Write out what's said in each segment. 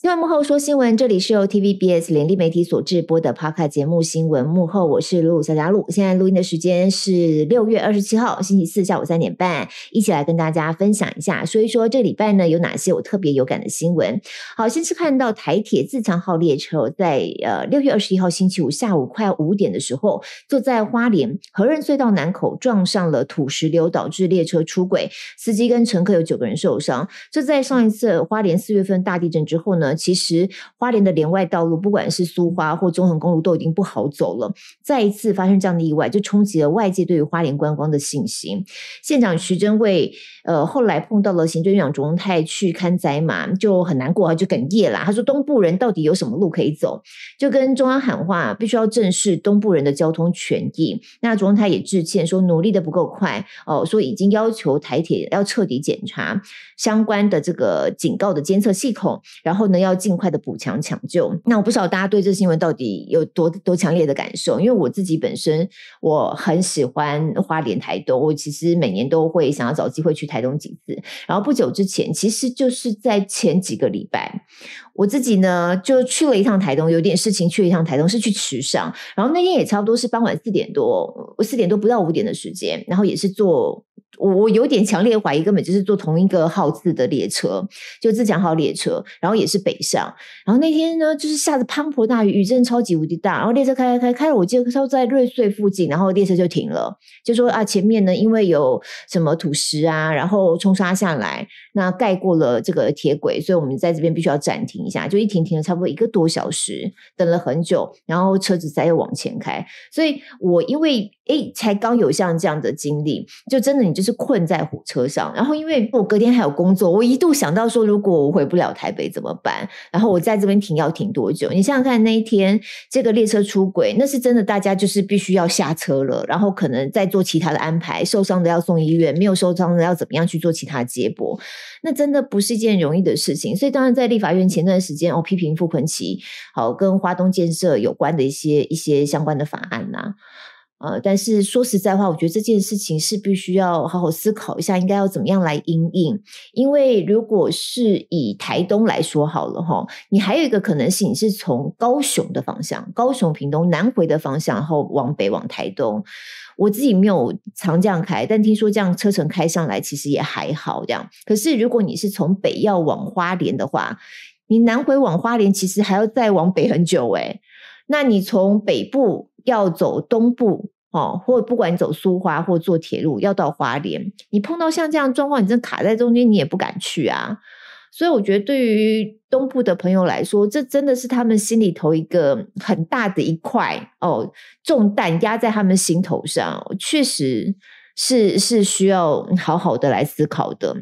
新闻幕后说新闻，这里是由 TVBS 联立媒体所制播的 p a d a 节目《新闻幕后》，我是鲁小嘉露。现在录音的时间是六月二十七号星期四下午三点半，一起来跟大家分享一下，说一说这礼拜呢有哪些我特别有感的新闻。好，先是看到台铁自强号列车在呃六月二十一号星期五下午快五点的时候，坐在花莲和润隧道南口撞上了土石流，导致列车出轨，司机跟乘客有九个人受伤。这在上一次花莲四月份大地震之后呢？其实花莲的连外道路，不管是苏花或中横公路，都已经不好走了。再一次发生这样的意外，就冲击了外界对于花莲观光的信心。县长徐祯蔚呃，后来碰到了行政院长卓荣泰去看灾嘛，就很难过，就哽咽啦。他说：“东部人到底有什么路可以走？”就跟中央喊话，必须要正视东部人的交通权益。那卓荣泰也致歉说努力的不够快哦，说已经要求台铁要彻底检查相关的这个警告的监测系统，然后呢？要尽快的补强抢救。那我不知道大家对这新闻到底有多多强烈的感受，因为我自己本身我很喜欢花莲台东，我其实每年都会想要找机会去台东几次。然后不久之前，其实就是在前几个礼拜，我自己呢就去了一趟台东，有点事情去了一趟台东是去池上，然后那天也差不多是傍晚四点多，四点多不到五点的时间，然后也是坐。我我有点强烈怀疑，根本就是坐同一个号次的列车，就自强号列车，然后也是北上。然后那天呢，就是下着滂沱大雨，雨真的超级无敌大。然后列车开开开开了，我记得在瑞穗附近，然后列车就停了，就说啊，前面呢因为有什么土石啊，然后冲刷下来，那盖过了这个铁轨，所以我们在这边必须要暂停一下，就一停停了差不多一个多小时，等了很久，然后车子才又往前开。所以我因为哎才刚有像这样的经历，就真的你就。就是困在火车上，然后因为我隔天还有工作，我一度想到说，如果我回不了台北怎么办？然后我在这边停要停多久？你想想看，那一天这个列车出轨，那是真的，大家就是必须要下车了，然后可能再做其他的安排。受伤的要送医院，没有受伤的要怎么样去做其他接驳？那真的不是一件容易的事情。所以当然，在立法院前段时间，哦，批评傅坤奇，好跟华东建设有关的一些一些相关的法案呐。呃，但是说实在话，我觉得这件事情是必须要好好思考一下，应该要怎么样来应应。因为如果是以台东来说好了哈，你还有一个可能性，你是从高雄的方向，高雄屏东南回的方向，然后往北往台东。我自己没有常这样开，但听说这样车程开上来其实也还好。这样，可是如果你是从北要往花莲的话，你南回往花莲其实还要再往北很久哎。那你从北部？要走东部哦，或不管你走苏花，或坐铁路，要到花莲，你碰到像这样状况，你真卡在中间，你也不敢去啊。所以我觉得，对于东部的朋友来说，这真的是他们心里头一个很大的一块哦，重担压在他们心头上，确实是是需要好好的来思考的。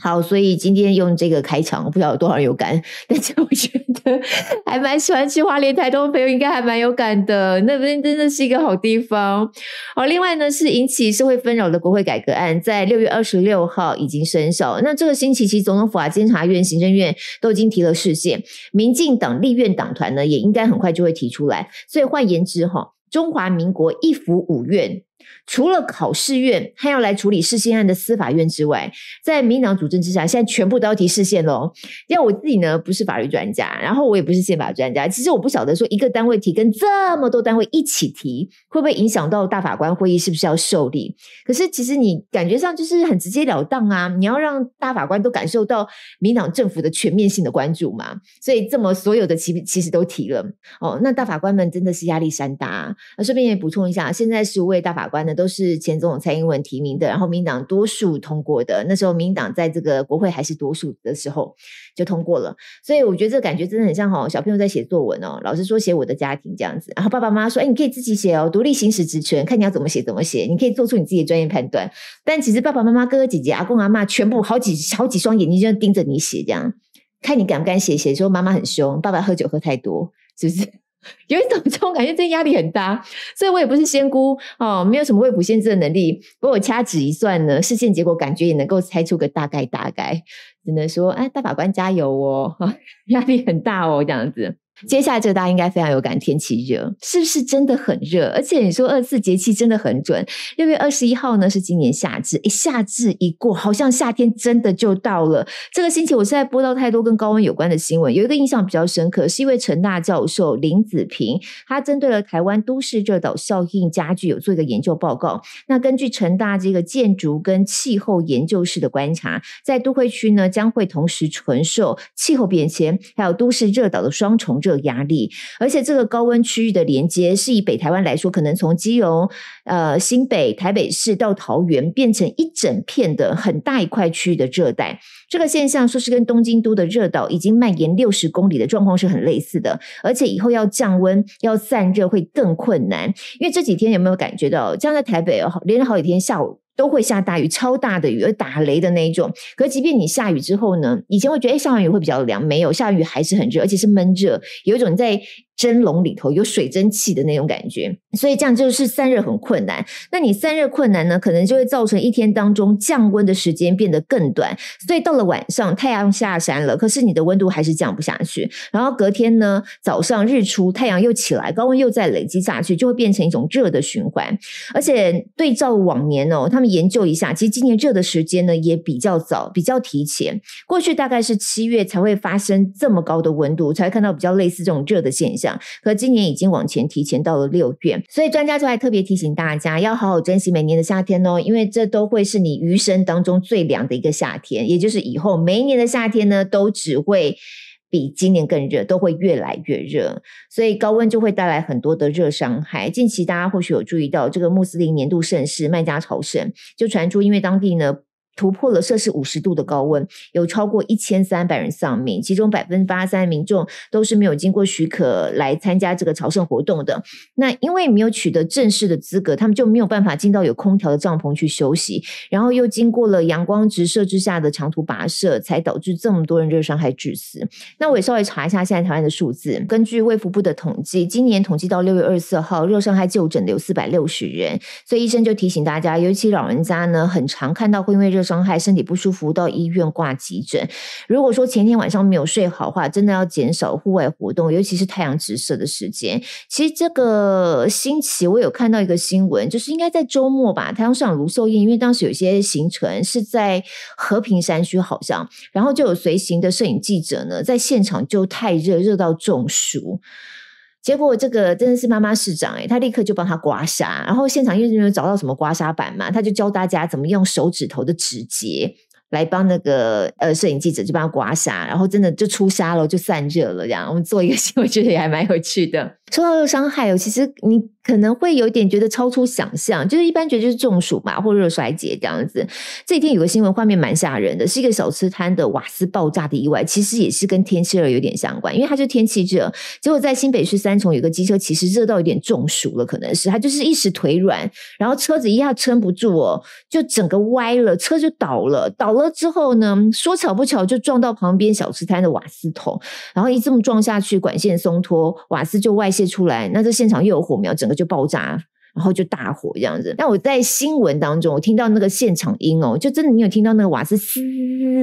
好，所以今天用这个开场，不道得多少人有感，但是我觉得 还蛮喜欢去花莲、台东的朋友应该还蛮有感的，那边真的是一个好地方。好，另外呢是引起社会纷扰的国会改革案，在六月二十六号已经生效。那这个星期其实总统府啊、监察院、行政院都已经提了视线，民进党立院党团呢也应该很快就会提出来，所以换言之哈，中华民国一府五院。除了考试院，还要来处理事件案的司法院之外，在民党主政之下，现在全部都要提事件喽。要我自己呢，不是法律专家，然后我也不是宪法专家，其实我不晓得说一个单位提跟这么多单位一起提，会不会影响到大法官会议是不是要受理？可是其实你感觉上就是很直截了当啊，你要让大法官都感受到民党政府的全面性的关注嘛。所以这么所有的其其实都提了哦，那大法官们真的是压力山大啊。顺便也补充一下，现在是五位大法官。那都是前总统蔡英文提名的，然后民党多数通过的。那时候民党在这个国会还是多数的时候就通过了，所以我觉得这感觉真的很像哦，小朋友在写作文哦，老师说写我的家庭这样子，然后爸爸妈妈说，哎，你可以自己写哦，独立行使职权，看你要怎么写怎么写，你可以做出你自己的专业判断。但其实爸爸妈妈、哥哥姐姐、阿公阿妈全部好几好几双眼睛，就盯着你写这样，看你敢不敢写。写的时候妈妈很凶，爸爸喝酒喝太多，是不是？有一种总感觉，真压力很大，所以我也不是仙姑哦，没有什么未卜先知的能力。不过我掐指一算呢，视线结果感觉也能够猜出个大概大概，只能说哎，大法官加油哦，压力很大哦，这样子。接下来这个大家应该非常有感，天气热是不是真的很热？而且你说二四节气真的很准，六月二十一号呢是今年夏至，一夏至一过，好像夏天真的就到了。这个星期我现在播到太多跟高温有关的新闻，有一个印象比较深刻，是因为陈大教授林子平，他针对了台湾都市热岛效应加具有做一个研究报告。那根据成大这个建筑跟气候研究室的观察，在都会区呢将会同时承受气候变迁还有都市热岛的双重。有压力，而且这个高温区域的连接是以北台湾来说，可能从基隆、呃新北、台北市到桃园，变成一整片的很大一块区域的热带。这个现象说是跟东京都的热岛已经蔓延六十公里的状况是很类似的，而且以后要降温、要散热会更困难。因为这几天有没有感觉到，这样在台北好连着好几天下午？都会下大雨，超大的雨，而打雷的那一种。可是，即便你下雨之后呢？以前会觉得，哎，下完雨会比较凉，没有下雨还是很热，而且是闷热，有一种在。蒸笼里头有水蒸气的那种感觉，所以这样就是散热很困难。那你散热困难呢，可能就会造成一天当中降温的时间变得更短。所以到了晚上，太阳下山了，可是你的温度还是降不下去。然后隔天呢，早上日出，太阳又起来，高温又再累积下去，就会变成一种热的循环。而且对照往年哦，他们研究一下，其实今年热的时间呢也比较早，比较提前。过去大概是七月才会发生这么高的温度，才会看到比较类似这种热的现象。可今年已经往前提前到了六月，所以专家就还特别提醒大家要好好珍惜每年的夏天哦，因为这都会是你余生当中最凉的一个夏天，也就是以后每一年的夏天呢，都只会比今年更热，都会越来越热，所以高温就会带来很多的热伤害。近期大家或许有注意到这个穆斯林年度盛事麦加朝圣，就传出因为当地呢。突破了摄氏五十度的高温，有超过一千三百人丧命，其中百分之八三民众都是没有经过许可来参加这个朝圣活动的。那因为没有取得正式的资格，他们就没有办法进到有空调的帐篷去休息，然后又经过了阳光直射之下的长途跋涉，才导致这么多人热伤害致死。那我也稍微查一下现在台湾的数字，根据卫福部的统计，今年统计到六月二十四号，热伤害就诊的有四百六十人，所以医生就提醒大家，尤其老人家呢，很常看到会因为热伤害身体不舒服到医院挂急诊。如果说前天晚上没有睡好话，真的要减少户外活动，尤其是太阳直射的时间。其实这个星期我有看到一个新闻，就是应该在周末吧，市上卢寿燕，因为当时有些行程是在和平山区，好像，然后就有随行的摄影记者呢，在现场就太热，热到中暑。结果这个真的是妈妈市长哎，他立刻就帮他刮痧，然后现场因为没有找到什么刮痧板嘛，他就教大家怎么用手指头的指节来帮那个呃摄影记者就帮他刮痧，然后真的就出痧了，就散热了这样。我们做一个新闻，觉得也还蛮有趣的。受到的伤害哦，其实你可能会有点觉得超出想象，就是一般觉得就是中暑嘛，或热衰竭这样子。这几天有个新闻，画面蛮吓人的，是一个小吃摊的瓦斯爆炸的意外，其实也是跟天气热有点相关，因为它是天气热，结果在新北市三重有个机车，其实热到有点中暑了，可能是他就是一时腿软，然后车子一下撑不住哦，就整个歪了，车就倒了，倒了之后呢，说巧不巧就撞到旁边小吃摊的瓦斯桶，然后一这么撞下去，管线松脱，瓦斯就外。泄出来，那这现场又有火苗，整个就爆炸，然后就大火这样子。但我在新闻当中，我听到那个现场音哦，就真的你有听到那个瓦斯嘶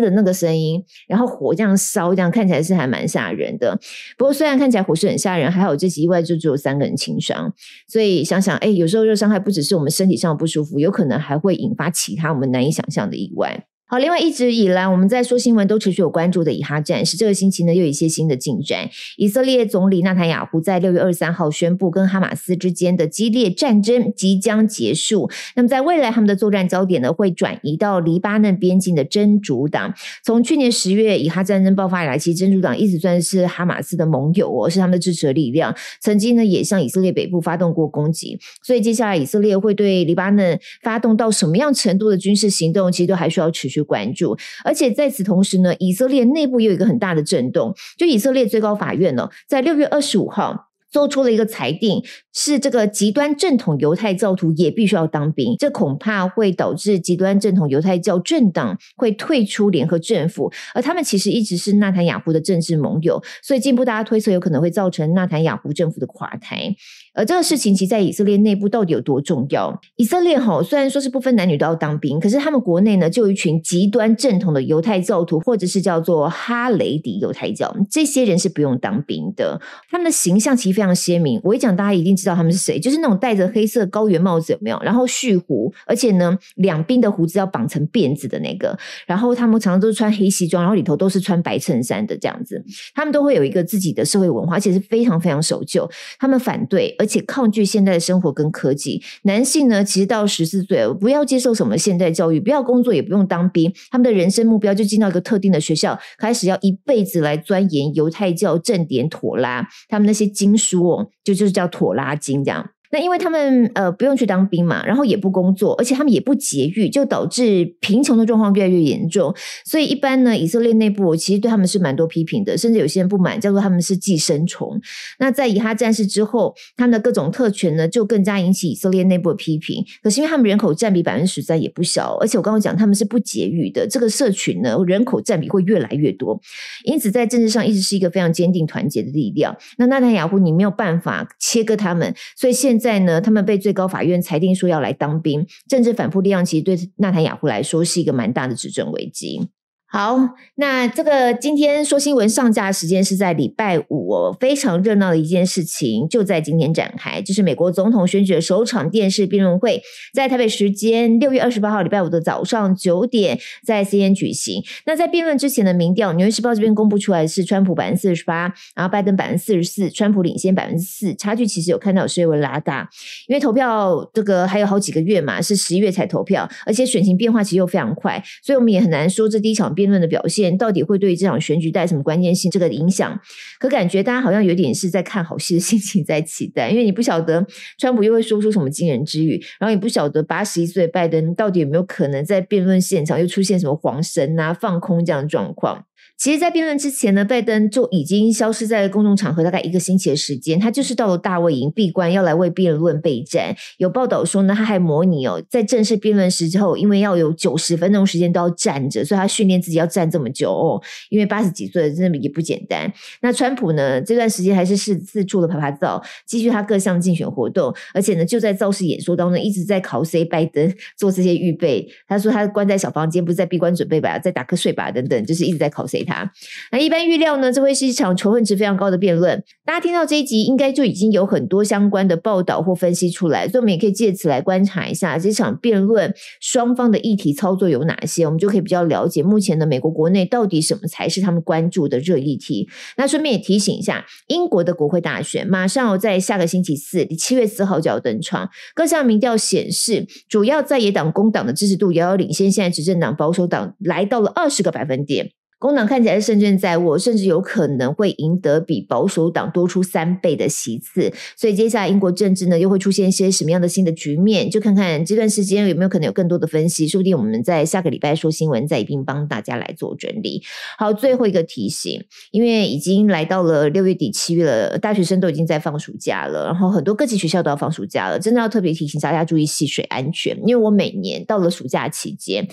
的那个声音，然后火这样烧这样，看起来是还蛮吓人的。不过虽然看起来火势很吓人，还好这起意外就只有三个人轻伤，所以想想，哎，有时候热伤害不只是我们身体上不舒服，有可能还会引发其他我们难以想象的意外。好，另外一直以来我们在说新闻都持续有关注的以哈战事，这个星期呢又有一些新的进展。以色列总理纳坦雅胡在六月二十三号宣布，跟哈马斯之间的激烈战争即将结束。那么在未来，他们的作战焦点呢会转移到黎巴嫩边境的真主党。从去年十月以哈战争爆发以来，其实真主党一直算是哈马斯的盟友哦，是他们的支持力量，曾经呢也向以色列北部发动过攻击。所以接下来以色列会对黎巴嫩发动到什么样程度的军事行动，其实都还需要持续。去关注，而且在此同时呢，以色列内部也有一个很大的震动，就以色列最高法院呢，在六月二十五号。做出了一个裁定，是这个极端正统犹太教徒也必须要当兵，这恐怕会导致极端正统犹太教政党会退出联合政府，而他们其实一直是纳坦雅胡的政治盟友，所以进一步大家推测有可能会造成纳坦雅胡政府的垮台。而这个事情其实在以色列内部到底有多重要？以色列吼虽然说是不分男女都要当兵，可是他们国内呢就有一群极端正统的犹太教徒，或者是叫做哈雷迪犹太教，这些人是不用当兵的，他们的形象其实非常。非常鲜明，我一讲大家一定知道他们是谁，就是那种戴着黑色高原帽子有没有？然后蓄胡，而且呢，两边的胡子要绑成辫子的那个。然后他们常常都是穿黑西装，然后里头都是穿白衬衫的这样子。他们都会有一个自己的社会文化，而且是非常非常守旧。他们反对，而且抗拒现代的生活跟科技。男性呢，其实到十四岁不要接受什么现代教育，不要工作，也不用当兵。他们的人生目标就进到一个特定的学校，开始要一辈子来钻研犹太教正典《妥拉》，他们那些经书。就就是叫拖拉筋这样。那因为他们呃不用去当兵嘛，然后也不工作，而且他们也不节育，就导致贫穷的状况越来越严重。所以一般呢，以色列内部其实对他们是蛮多批评的，甚至有些人不满，叫做他们是寄生虫。那在以哈战事之后，他们的各种特权呢，就更加引起以色列内部的批评。可是因为他们人口占比百分之十三也不小，而且我刚刚讲他们是不节育的，这个社群呢人口占比会越来越多，因此在政治上一直是一个非常坚定团结的力量。那纳坦雅胡你没有办法切割他们，所以现在。在呢，他们被最高法院裁定说要来当兵，政治反复力量其实对纳坦雅胡来说是一个蛮大的执政危机。好，那这个今天说新闻上架时间是在礼拜五，非常热闹的一件事情就在今天展开，就是美国总统选举的首场电视辩论会，在台北时间六月二十八号礼拜五的早上九点在 C N 举行。那在辩论之前的民调，《纽约时报》这边公布出来是川普百分之四十八，然后拜登百分之四十四，川普领先百分之四，差距其实有看到稍微拉大，因为投票这个还有好几个月嘛，是十一月才投票，而且选情变化其实又非常快，所以我们也很难说这第一场。辩论的表现到底会对这场选举带什么关键性这个影响？可感觉大家好像有点是在看好戏的心情在期待，因为你不晓得川普又会说出什么惊人之语，然后也不晓得八十一岁拜登到底有没有可能在辩论现场又出现什么黄神啊、放空这样的状况。其实，在辩论之前呢，拜登就已经消失在公众场合大概一个星期的时间。他就是到了大卫营闭关，要来为辩论备战。有报道说呢，他还模拟哦，在正式辩论时之后，因为要有九十分钟时间都要站着，所以他训练自己要站这么久哦。因为八十几岁真的也不简单。那川普呢，这段时间还是是四处的拍拍照，继续他各项竞选活动，而且呢，就在造势演说当中一直在考 C 拜登 做这些预备。他说他关在小房间，不是在闭关准备吧，在打瞌睡吧等等，就是一直在考 C。他那一般预料呢，这会是一场仇恨值非常高的辩论。大家听到这一集，应该就已经有很多相关的报道或分析出来，所以我们也可以借此来观察一下这场辩论双方的议题操作有哪些，我们就可以比较了解目前的美国国内到底什么才是他们关注的热议题。那顺便也提醒一下，英国的国会大选马上要在下个星期四，七月四号就要登场。各项民调显示，主要在野党工党的支持度遥遥领先，现在执政党保守党来到了二十个百分点。工党看起来胜券在握，甚至有可能会赢得比保守党多出三倍的席次。所以接下来英国政治呢，又会出现一些什么样的新的局面？就看看这段时间有没有可能有更多的分析。说不定我们在下个礼拜说新闻，再一并帮大家来做整理。好，最后一个提醒，因为已经来到了六月底、七月了，大学生都已经在放暑假了，然后很多各级学校都要放暑假了，真的要特别提醒大家注意戏水安全。因为我每年到了暑假期间。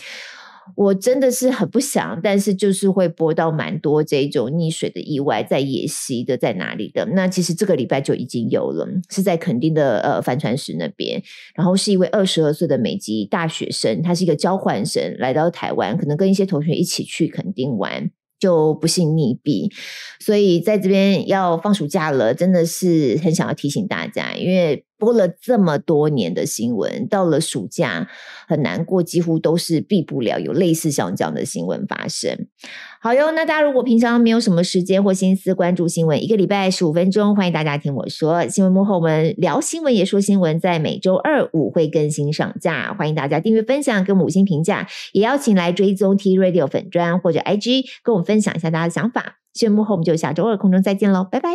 我真的是很不想，但是就是会播到蛮多这种溺水的意外，在野溪的在哪里的。那其实这个礼拜就已经有了，是在垦丁的呃帆船室那边。然后是一位二十二岁的美籍大学生，他是一个交换生，来到台湾，可能跟一些同学一起去垦丁玩，就不幸溺毙。所以在这边要放暑假了，真的是很想要提醒大家，因为。播了这么多年的新闻，到了暑假很难过，几乎都是避不了有类似像这样的新闻发生。好哟，那大家如果平常没有什么时间或心思关注新闻，一个礼拜十五分钟，欢迎大家听我说新闻幕后，我们聊新闻也说新闻，在每周二五会更新上架，欢迎大家订阅、分享、跟五星评价，也邀请来追踪 T Radio 粉砖或者 IG，跟我们分享一下大家的想法。新闻幕后，我们就下周二空中再见喽，拜拜。